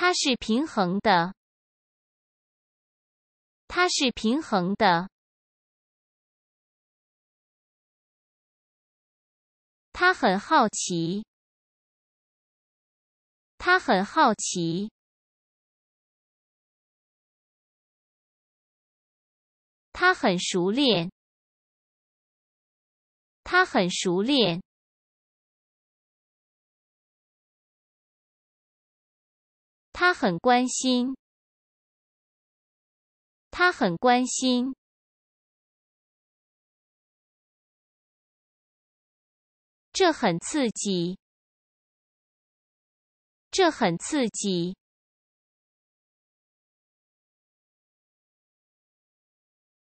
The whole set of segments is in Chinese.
它是平衡的，它是平衡的，他很好奇，他很好奇，他很熟练，他很熟练。他很关心，他很关心。这很刺激，这很刺激。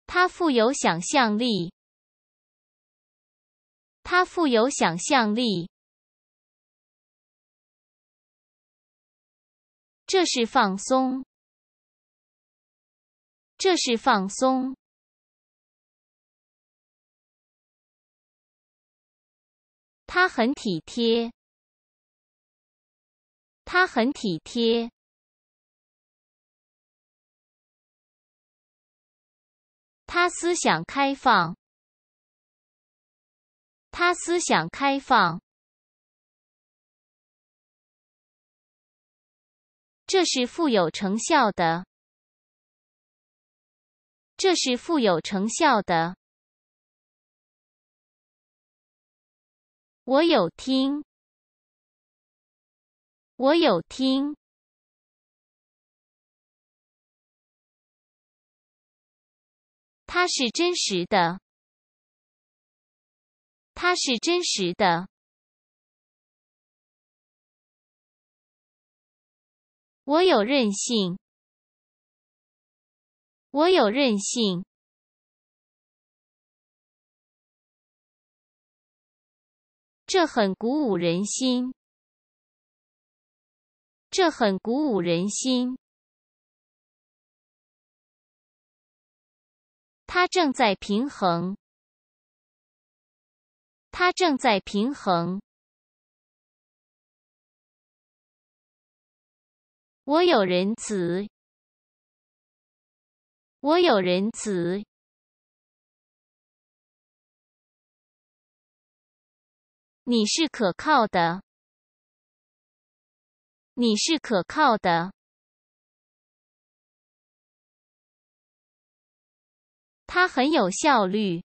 他富有想象力，他富有想象力。这是放松，这是放松。他很体贴，他很体贴。他思想开放，他思想开放。这是富有成效的。这是富有成效的。我有听。我有听。它是真实的。它是真实的。我有韧性，我有韧性，这很鼓舞人心，这很鼓舞人心。他正在平衡，他正在平衡。我有仁慈，我有仁慈。你是可靠的，你是可靠的。它很有效率，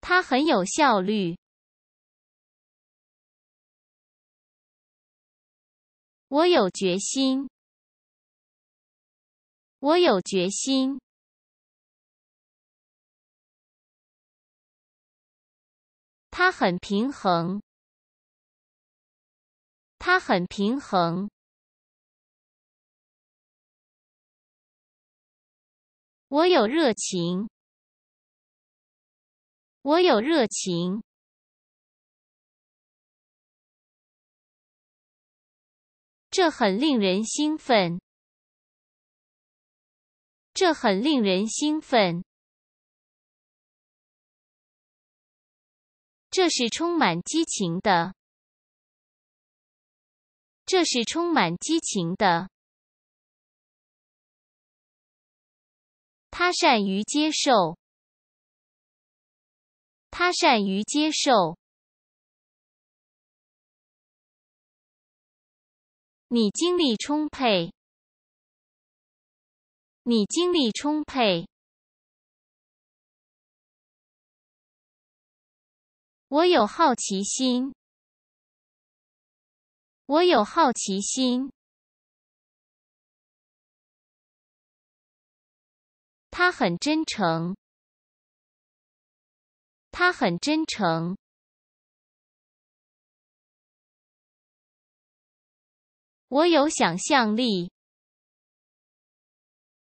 它很有效率。我有决心，我有决心。他很平衡，他很平衡。我有热情，我有热情。这很令人兴奋。这很令人兴奋。这是充满激情的。这是充满激情的。他善于接受。他善于接受。你精力充沛，你精力充沛。我有好奇心，我有好奇心。他很真诚，他很真诚。我有想象力，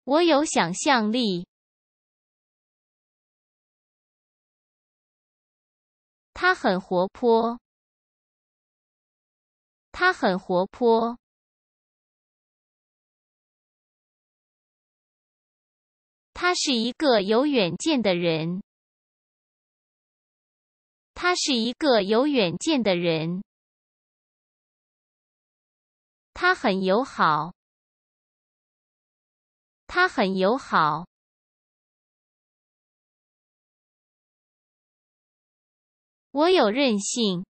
我有想象力。他很活泼，他很活泼。他是一个有远见的人，他是一个有远见的人。他很友好，他很友好。我有韧性，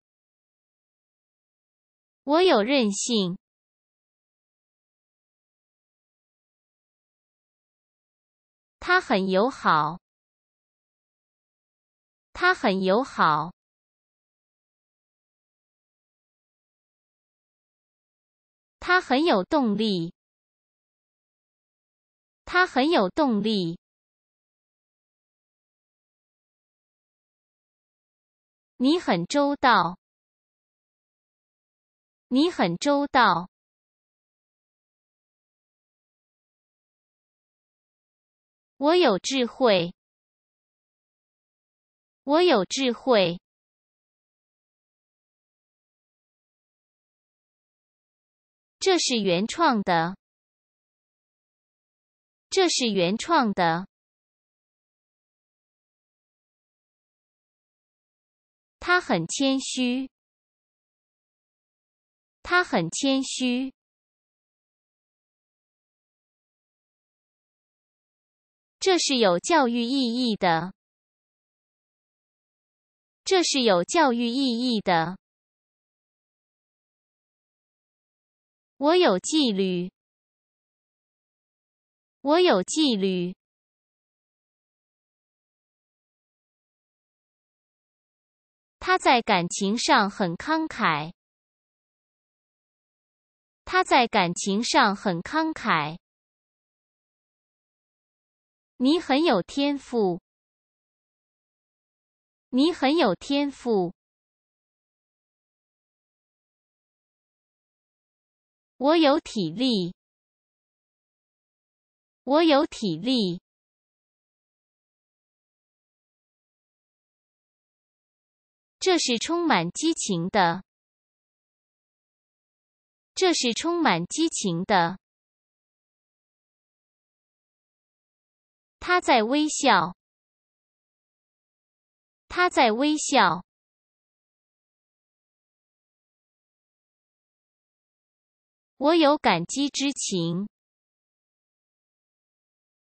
我有韧性。他很友好，他很友好。他很有动力，他很有动力。你很周到，你很周到。我有智慧，我有智慧。这是原创的，这是原创的。他很谦虚，他很谦虚。这是有教育意义的，这是有教育意义的。我有纪律，我有纪律。他在感情上很慷慨，他在感情上很慷慨。你很有天赋，你很有天赋。我有体力，我有体力。这是充满激情的，这是充满激情的。他在微笑，他在微笑。我有感激之情。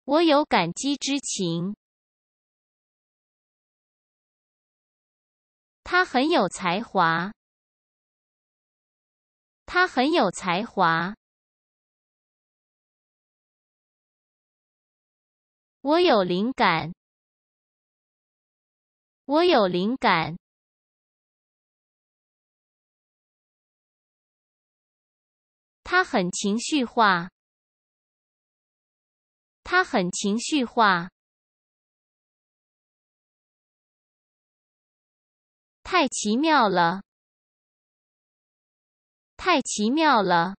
我有感激之情。他很有才华。他很有才华。我有灵感。我有灵感。他很情绪化，他很情绪化，太奇妙了，太奇妙了。